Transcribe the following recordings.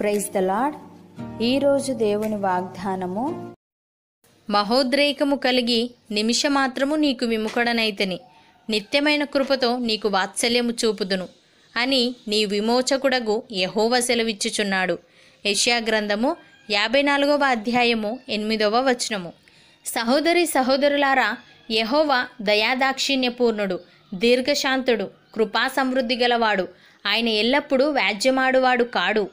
praise the lord ఈరోజు దేవుని వాగ్దానము మహోద్రేకము కలిగి నిమిషమాత్రము నీకు విముఖడనైతని నిత్యమైన కృపతో నీకు వాత్సల్యము చూపుదును అని నీ విమోచకుడగు యహోవ సెలవిచ్చుచున్నాడు యష్యా గ్రంథము యాభై నాలుగవ అధ్యాయము ఎనిమిదవ వచనము సహోదరి సహోదరులారా యహోవ దయాదాక్షిణ్యపూర్ణుడు దీర్ఘశాంతుడు కృపా సమృద్ధి గలవాడు ఆయన ఎల్లప్పుడూ వ్యాజ్యమాడువాడు కాడు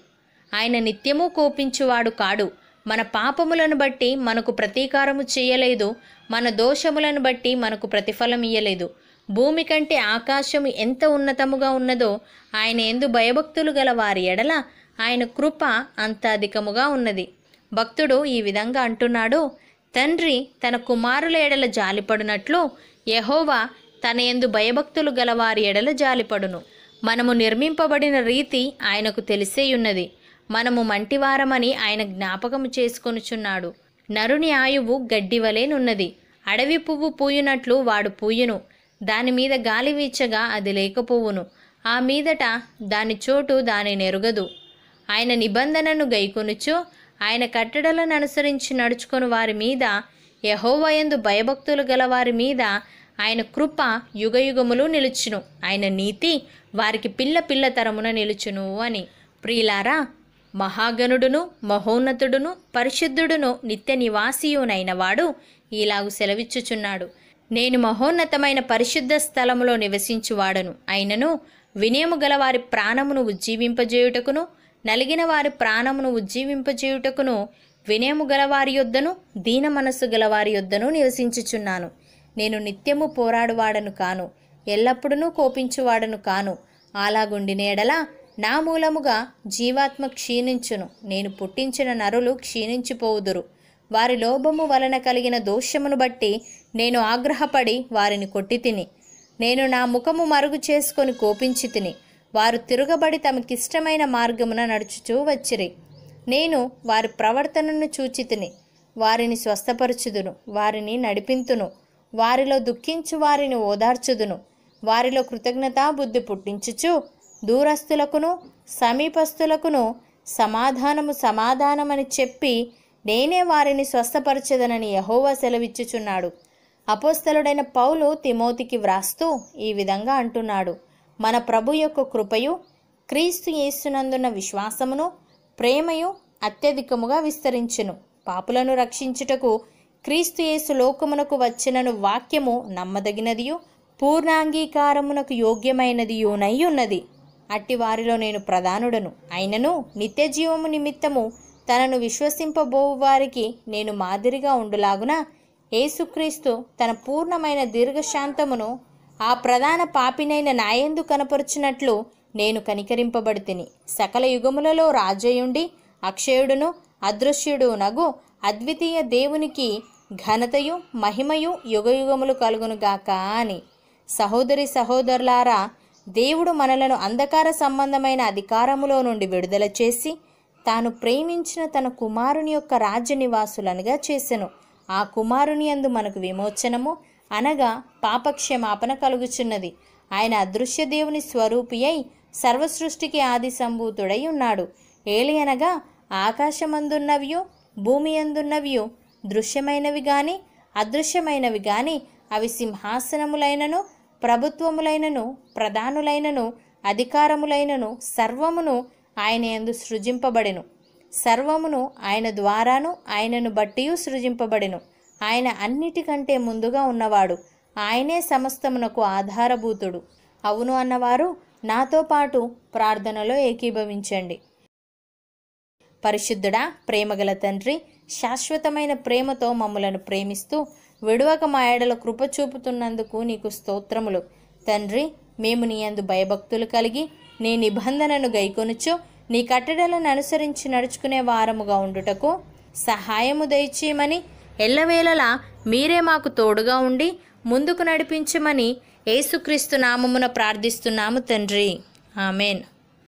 ఆయన నిత్యము కోపించువాడు కాడు మన పాపములను బట్టి మనకు ప్రతీకారము చేయలేదు మన దోషములను బట్టి మనకు ప్రతిఫలం ఇయ్యలేదు భూమి కంటే ఆకాశము ఎంత ఉన్నతముగా ఉన్నదో ఆయన ఎందు భయభక్తులు గల వారి ఎడల ఆయన కృప అంత అధికముగా ఉన్నది భక్తుడు ఈ విధంగా అంటున్నాడు తండ్రి తన కుమారుల ఎడల జాలిపడినట్లు యహోవా తన ఎందు భయభక్తులు గల వారి ఎడల జాలిపడును మనము నిర్మింపబడిన రీతి ఆయనకు తెలిసేయున్నది మనము మంటివారమని ఆయన జ్ఞాపకము చేసుకొనుచున్నాడు నరుని ఆయువు గడ్డివలేనున్నది అడవి పువ్వు పూయునట్లు వాడు పూయును దానిమీద గాలి వీచగా అది లేకపోవును ఆ మీదట దాని చోటు దాని నెరుగదు ఆయన నిబంధనను గైకొనుచు ఆయన కట్టడలను అనుసరించి నడుచుకుని వారి మీద యహోవయందు భయభక్తులు గల వారి మీద ఆయన కృప యుగయుగములు నిలుచును ఆయన నీతి వారికి పిల్ల పిల్ల తరమున నిలుచును అని ప్రియులారా మహాగణుడును మహోన్నతుడును పరిశుద్ధుడును నిత్య నివాసియునైనవాడు ఇలాగు సెలవిచ్చుచున్నాడు నేను మహోన్నతమైన పరిశుద్ధ స్థలములో నివసించువాడను అయినను వినయము గలవారి ప్రాణమును ఉజ్జీవింపజేయుటకును నలిగిన వారి ప్రాణమును ఉజ్జీవింపజేయుటకును వినయము గలవారి యొద్దను దీన మనస్సు గలవారి యొద్దను నివసించుచున్నాను నేను నిత్యము పోరాడువాడను కాను ఎల్లప్పుడూ కోపించువాడను కాను అలాగుండి నా మూలముగా జీవాత్మ క్షీణించును నేను పుట్టించిన నరులు క్షీణించిపోవుదురు వారి లోభము వలన కలిగిన దోషమును బట్టి నేను ఆగ్రహపడి వారిని కొట్టి తిని నేను నా ముఖము మరుగు చేసుకొని కోపించి తిని వారు తిరగబడి తమకిష్టమైన మార్గమున నడుచుచూ వచ్చిరి నేను వారి ప్రవర్తనను చూచి తిని వారిని స్వస్థపరచుదును వారిని నడిపింతును వారిలో దుఃఖించు వారిని ఓదార్చుదును వారిలో కృతజ్ఞతా బుద్ధి పుట్టించుచు దూరస్తులకును సమీపస్తులకును సమాధానము సమాధానమని చెప్పి నేనే వారిని స్వస్థపరచదనని యహోవా సెలవిచ్చుచున్నాడు అపోస్తలుడైన పౌలు తిమోతికి వ్రాస్తూ ఈ విధంగా అంటున్నాడు మన ప్రభు యొక్క కృపయు క్రీస్తు యేసునందున్న విశ్వాసమును ప్రేమయు అత్యధికముగా విస్తరించును పాపులను రక్షించుటకు క్రీస్తు యేసు లోకమునకు వచ్చినను వాక్యము నమ్మదగినదియు పూర్ణాంగీకారమునకు యోగ్యమైనదియునై ఉన్నది అట్టి వారిలో నేను ప్రధానుడను అయినను నిత్య జీవము నిమిత్తము తనను విశ్వసింపబోవు వారికి నేను మాదిరిగా ఉండులాగున ఏసుక్రీస్తు తన పూర్ణమైన దీర్ఘశాంతమును ఆ ప్రధాన పాపినైన నాయందు కనపరుచినట్లు నేను కనికరింపబడితిని సకల యుగములలో రాజయుండి అక్షయుడును అదృశ్యుడు నగు అద్వితీయ దేవునికి ఘనతయు మహిమయు యుగయుగములు కలుగునుగాక అని సహోదరి సహోదరులారా దేవుడు మనలను అంధకార సంబంధమైన అధికారములో నుండి విడుదల చేసి తాను ప్రేమించిన తన కుమారుని యొక్క రాజ్య నివాసులనుగా చేసెను ఆ కుమారుని అందు మనకు విమోచనము అనగా పాపక్షమాపణ కలుగుచున్నది ఆయన అదృశ్య దేవుని స్వరూపి అయి సర్వసృష్టికి ఆది సంభూతుడై ఉన్నాడు ఏలి అనగా ఆకాశమందున్నవియు భూమి అందున్నవియు దృశ్యమైనవి కానీ అదృశ్యమైనవి కానీ అవి సింహాసనములైనను ప్రభుత్వములైనను ప్రధానులైనను అధికారములైనను సర్వమును ఆయన ఎందు సృజింపబడెను సర్వమును ఆయన ద్వారాను ఆయనను బట్టి సృజింపబడెను ఆయన అన్నిటికంటే ముందుగా ఉన్నవాడు ఆయనే సమస్తమునకు ఆధారభూతుడు అవును అన్నవారు నాతో పాటు ప్రార్థనలో ఏకీభవించండి పరిశుద్ధుడా ప్రేమగల తండ్రి శాశ్వతమైన ప్రేమతో మమ్మలను ప్రేమిస్తూ విడువక మా ఏడల కృప చూపుతున్నందుకు నీకు స్తోత్రములు తండ్రి మేము నీ అందు భయభక్తులు కలిగి నీ నిబంధనను గైకొనుచు నీ కట్టడలను అనుసరించి నడుచుకునే వారముగా ఉండుటకు సహాయము దయచేయమని ఎల్లవేళలా మీరే మాకు తోడుగా ఉండి ముందుకు నడిపించమని యేసుక్రీస్తు నామమున ప్రార్థిస్తున్నాము తండ్రి ఆమెన్